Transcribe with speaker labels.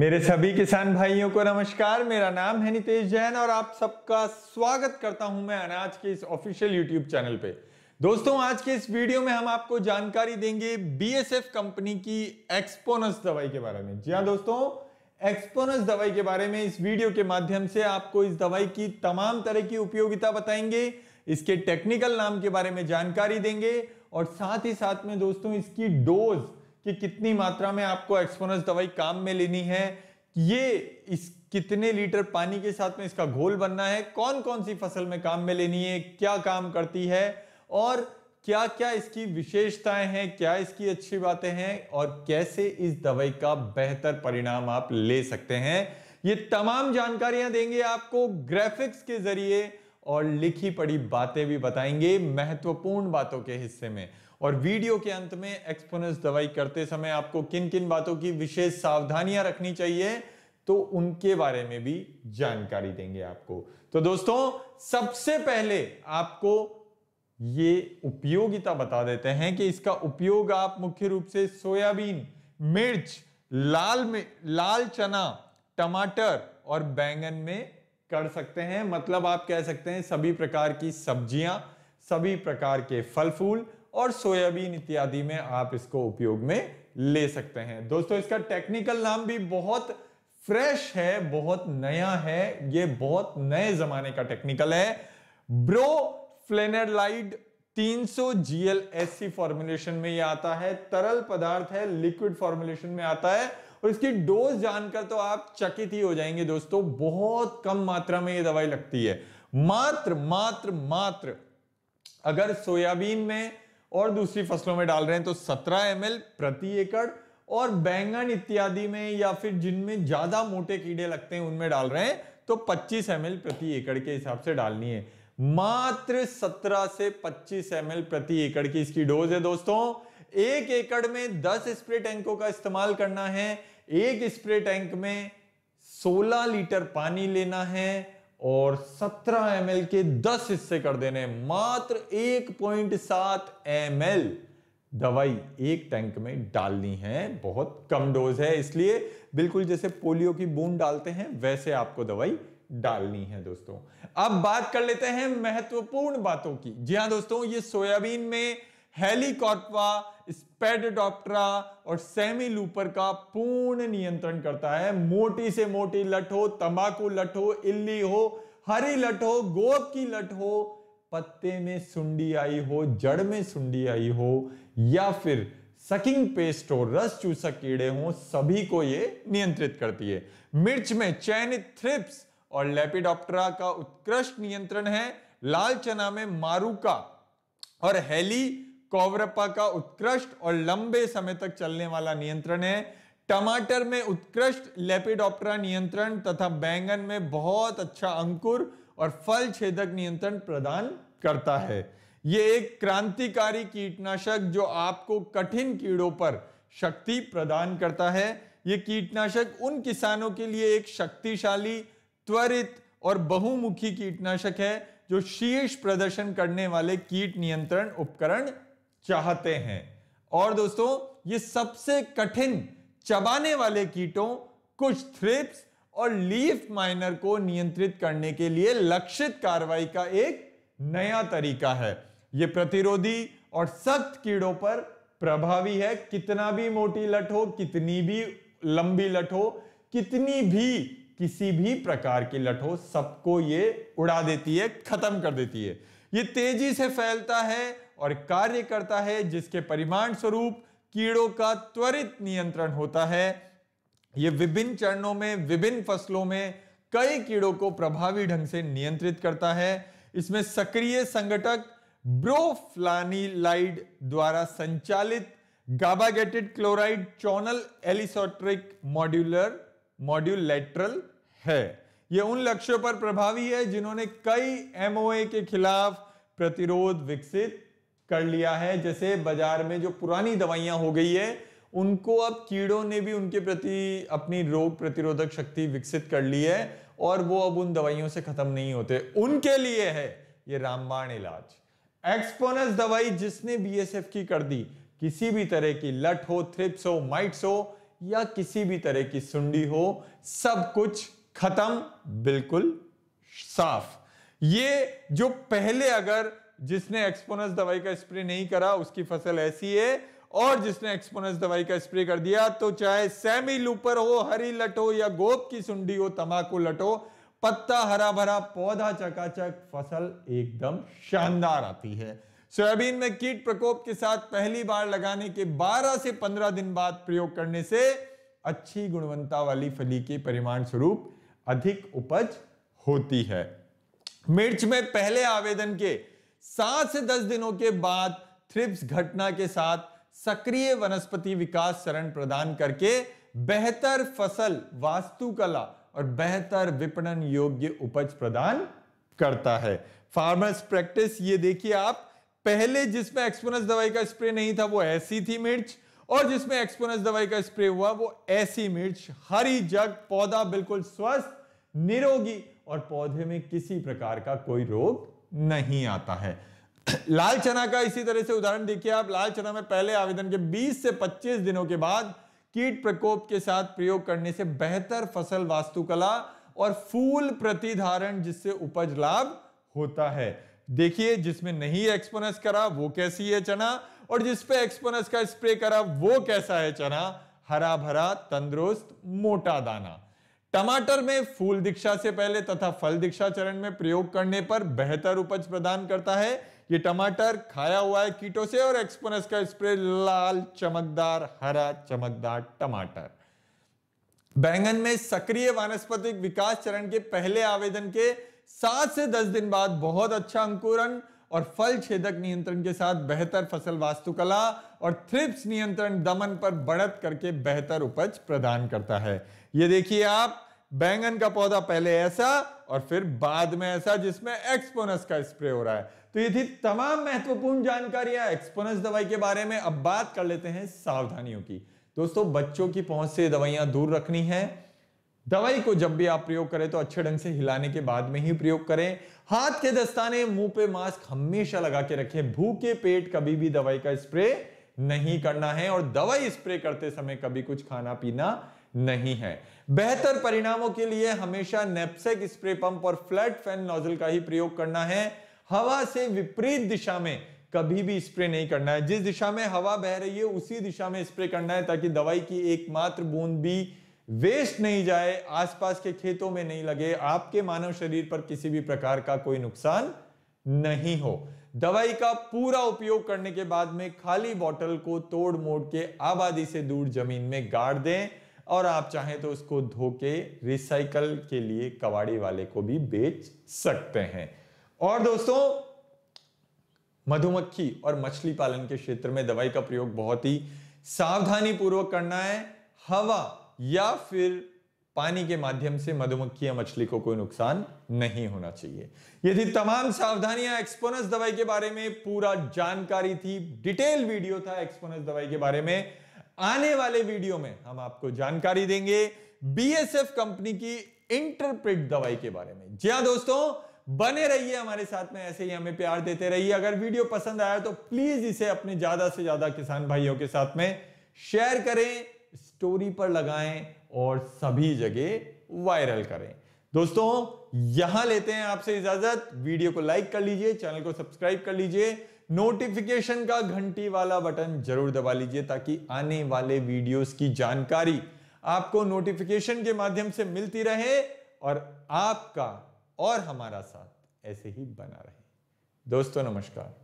Speaker 1: मेरे सभी किसान भाइयों को नमस्कार मेरा नाम है नितेश जैन और आप सबका स्वागत करता हूं मैं अनाज के इस ऑफिशियल यूट्यूब चैनल पे दोस्तों आज के इस वीडियो में हम आपको जानकारी देंगे बीएसएफ कंपनी की एक्सपोनस दवाई के बारे में जी हाँ दोस्तों एक्सपोनस दवाई के बारे में इस वीडियो के माध्यम से आपको इस दवाई की तमाम तरह की उपयोगिता बताएंगे इसके टेक्निकल नाम के बारे में जानकारी देंगे और साथ ही साथ में दोस्तों इसकी डोज़ कि कितनी मात्रा में आपको एक्सपोनस दवाई काम में लेनी है ये इस कितने लीटर पानी के साथ में इसका घोल बनना है कौन कौन सी फसल में काम में लेनी है क्या काम करती है और क्या क्या इसकी विशेषताएं हैं क्या इसकी अच्छी बातें हैं और कैसे इस दवाई का बेहतर परिणाम आप ले सकते हैं ये तमाम जानकारियां देंगे आपको ग्राफिक्स के जरिए और लिखी पड़ी बातें भी बताएंगे महत्वपूर्ण बातों के हिस्से में और वीडियो के अंत में एक्सपोनेंस दवाई करते समय आपको किन किन बातों की विशेष सावधानियां रखनी चाहिए तो उनके बारे में भी जानकारी देंगे आपको तो दोस्तों सबसे पहले आपको ये उपयोगिता बता देते हैं कि इसका उपयोग आप मुख्य रूप से सोयाबीन मिर्च लाल में लाल चना टमाटर और बैंगन में कर सकते हैं मतलब आप कह सकते हैं सभी प्रकार की सब्जियां सभी प्रकार के फल फूल और सोयाबीन इत्यादि में आप इसको उपयोग में ले सकते हैं दोस्तों इसका टेक्निकल नाम भी बहुत फ्रेश है बहुत नया है ये बहुत नए जमाने का टेक्निकल है ब्रो फ्लेनेलाइड 300 जीएलएससी फॉर्मुलेशन में ये आता है तरल पदार्थ है लिक्विड फॉर्मुलेशन में आता है और इसकी डोज जानकर तो आप चकित ही हो जाएंगे दोस्तों बहुत कम मात्रा में ये दवाई लगती है मात्र मात्र मात्र अगर सोयाबीन में और दूसरी फसलों में डाल रहे हैं तो 17 एम प्रति एकड़ और बैंगन इत्यादि में या फिर जिनमें ज्यादा मोटे कीड़े लगते हैं उनमें डाल रहे हैं तो 25 एम प्रति एकड़ के हिसाब से डालनी है मात्र 17 से 25 एम प्रति एकड़ की इसकी डोज है दोस्तों एक एकड़ में 10 स्प्रे टैंकों का इस्तेमाल करना है एक स्प्रे टैंक में 16 लीटर पानी लेना है और 17 एम के 10 हिस्से कर देने मात्र 1.7 एम दवाई एक टैंक में डालनी है बहुत कम डोज है इसलिए बिल्कुल जैसे पोलियो की बूंद डालते हैं वैसे आपको दवाई डालनी है दोस्तों अब बात कर लेते हैं महत्वपूर्ण बातों की जी हाँ दोस्तों ये सोयाबीन में हेलीकॉप्टा स्पेडोडॉप्टरा और सेमी लूपर का पूर्ण नियंत्रण करता है मोटी से मोटी लट हो तंबाकू लट हो इल्ली हो हरी लट हो गोब की लट हो पत्ते में सुंडी आई हो जड़ में सुंडी आई हो या फिर सकिंग पेस्ट हो रस चूसक कीड़े हो सभी को ये नियंत्रित करती है मिर्च में चयनित थ्रिप्स और लेपिडॉप्टरा का उत्कृष्ट नियंत्रण है लाल चना में मारूका और हेली कोवरपा का उत्कृष्ट और लंबे समय तक चलने वाला नियंत्रण है टमाटर में उत्कृष्ट लेपिडोप्टरा नियंत्रण तथा बैंगन में बहुत अच्छा अंकुर और फल छेदक नियंत्रण प्रदान करता है ये एक क्रांतिकारी कीटनाशक जो आपको कठिन कीड़ों पर शक्ति प्रदान करता है ये कीटनाशक उन किसानों के लिए एक शक्तिशाली त्वरित और बहुमुखी कीटनाशक है जो शीर्ष प्रदर्शन करने वाले कीट नियंत्रण उपकरण चाहते हैं और दोस्तों ये सबसे कठिन चबाने वाले कीटों कुछ थ्रिप्स और लीफ माइनर को नियंत्रित करने के लिए लक्षित कार्रवाई का एक नया तरीका है ये प्रतिरोधी और सख्त कीड़ों पर प्रभावी है कितना भी मोटी लट हो कितनी भी लंबी लट हो कितनी भी किसी भी प्रकार की लट हो सबको ये उड़ा देती है खत्म कर देती है ये तेजी से फैलता है और कार्य करता है जिसके परिमाण स्वरूप कीड़ों का त्वरित नियंत्रण होता है यह विभिन्न चरणों में विभिन्न फसलों में कई कीड़ों को प्रभावी ढंग से नियंत्रित करता है इसमें सक्रिय संगठक ब्रोफ्लानीलाइड द्वारा संचालित GABA gated chloride channel allosteric modulator मॉड्यूलेट्रल है यह उन लक्ष्यों पर प्रभावी है जिन्होंने कई एमओए के खिलाफ प्रतिरोध विकसित कर लिया है जैसे बाजार में जो पुरानी दवाइयां हो गई है उनको अब कीड़ों ने भी उनके प्रति अपनी रोग प्रतिरोधक शक्ति विकसित कर ली है और वो अब उन दवाइयों से खत्म नहीं होते उनके लिए है ये रामबाण इलाज एक्सपोनस दवाई जिसने बीएसएफ की कर दी किसी भी तरह की लट हो थ्रिप्स हो माइट्स हो या किसी भी तरह की सुंडी हो सब कुछ खत्म बिल्कुल साफ ये जो पहले अगर जिसने एक्सपोनस दवाई का स्प्रे नहीं करा उसकी फसल ऐसी है और जिसने एक्सपोनस दवाई का स्प्रे कर दिया तो चाहे सेमी लूपर हो हरी लटो या गोप की सुंडी हो तमाकू लटो पत्ता हरा भरा पौधा चकाचक फसल एकदम शानदार आती है सोयाबीन में कीट प्रकोप के साथ पहली बार लगाने के 12 से 15 दिन बाद प्रयोग करने से अच्छी गुणवत्ता वाली फली के परिमाण स्वरूप अधिक उपज होती है मिर्च में पहले आवेदन के सात से दस दिनों के बाद थ्रिप्स घटना के साथ सक्रिय वनस्पति विकास चरण प्रदान करके बेहतर फसल वास्तुकला और बेहतर विपणन योग्य उपज प्रदान करता है फार्मर्स प्रैक्टिस ये देखिए आप पहले जिसमें एक्सपोनस दवाई का स्प्रे नहीं था वो ऐसी थी मिर्च और जिसमें एक्सपोनस दवाई का स्प्रे हुआ वो ऐसी मिर्च हरी जग पौधा बिल्कुल स्वस्थ निरोगी और पौधे में किसी प्रकार का कोई रोग नहीं आता है लाल चना का इसी तरह से उदाहरण देखिए आप लाल चना में पहले आवेदन के 20 से 25 दिनों के बाद कीट प्रकोप के साथ प्रयोग करने से बेहतर फसल वास्तुकला और फूल प्रतिधारण जिससे उपज लाभ होता है देखिए जिसमें नहीं एक्सपोनस करा वो कैसी है चना और जिसपे एक्सपोनस का स्प्रे करा वो कैसा है चना हरा भरा तंदुरुस्त मोटा दाना टमाटर में फूल दीक्षा से पहले तथा फल दीक्षा चरण में प्रयोग करने पर बेहतर उपज प्रदान करता है ये टमाटर खाया हुआ है कीटों से और एक्सपोनस का स्प्रे लाल चमकदार हरा चमकदार टमाटर बैंगन में सक्रिय वानस्पतिक विकास चरण के पहले आवेदन के सात से दस दिन बाद बहुत अच्छा अंकुरन और फल छेदक नियंत्रण के साथ बेहतर फसल वास्तुकला और थ्रिप्स नियंत्रण दमन पर बढ़त करके बेहतर उपज प्रदान करता है ये देखिए आप बैंगन का पौधा पहले ऐसा और फिर बाद में ऐसा जिसमें एक्सपोनस का स्प्रे हो रहा है तो ये थी तमाम महत्वपूर्ण जानकारियां एक्सपोनस दवाई के बारे में अब बात कर लेते हैं सावधानियों की दोस्तों बच्चों की पहुंच से दवाइयां दूर रखनी है दवाई को जब भी आप प्रयोग करें तो अच्छे ढंग से हिलाने के बाद में ही प्रयोग करें हाथ के दस्ताने मुंह पे मास्क हमेशा लगा के रखें भूखे पेट कभी भी दवाई का स्प्रे नहीं करना है और दवाई स्प्रे करते समय कभी कुछ खाना पीना नहीं है बेहतर परिणामों के लिए हमेशा नेपसेक स्प्रे पंप और फ्लैट फैन नोजल का ही प्रयोग करना है हवा से विपरीत दिशा में कभी भी स्प्रे नहीं करना है जिस दिशा में हवा बह रही है उसी दिशा में स्प्रे करना है ताकि दवाई की एकमात्र बूंद भी वेस्ट नहीं जाए आसपास के खेतों में नहीं लगे आपके मानव शरीर पर किसी भी प्रकार का कोई नुकसान नहीं हो दवाई का पूरा उपयोग करने के बाद में खाली बोतल को तोड़ मोड़ के आबादी से दूर जमीन में गाड़ दें और आप चाहें तो उसको धो के रिसाइकल के लिए कबाड़ी वाले को भी बेच सकते हैं और दोस्तों मधुमक्खी और मछली पालन के क्षेत्र में दवाई का प्रयोग बहुत ही सावधानी पूर्वक करना है हवा या फिर पानी के माध्यम से मधुमक्खी या मछली को कोई नुकसान नहीं होना चाहिए ये थी तमाम सावधानियां एक्सपोनस दवाई के बारे में पूरा जानकारी थी डिटेल वीडियो था एक्सपोनस दवाई के बारे में आने वाले वीडियो में हम आपको जानकारी देंगे बीएसएफ कंपनी की इंटरप्रिट दवाई के बारे में जी हाँ दोस्तों बने रहिए हमारे साथ में ऐसे ही हमें प्यार देते रहिए अगर वीडियो पसंद आया तो प्लीज इसे अपने ज्यादा से ज्यादा किसान भाइयों के साथ में शेयर करें स्टोरी पर लगाएं और सभी जगह वायरल करें दोस्तों यहां लेते हैं आपसे इजाजत वीडियो को लाइक कर लीजिए चैनल को सब्सक्राइब कर लीजिए नोटिफिकेशन का घंटी वाला बटन जरूर दबा लीजिए ताकि आने वाले वीडियोस की जानकारी आपको नोटिफिकेशन के माध्यम से मिलती रहे और आपका और हमारा साथ ऐसे ही बना रहे दोस्तों नमस्कार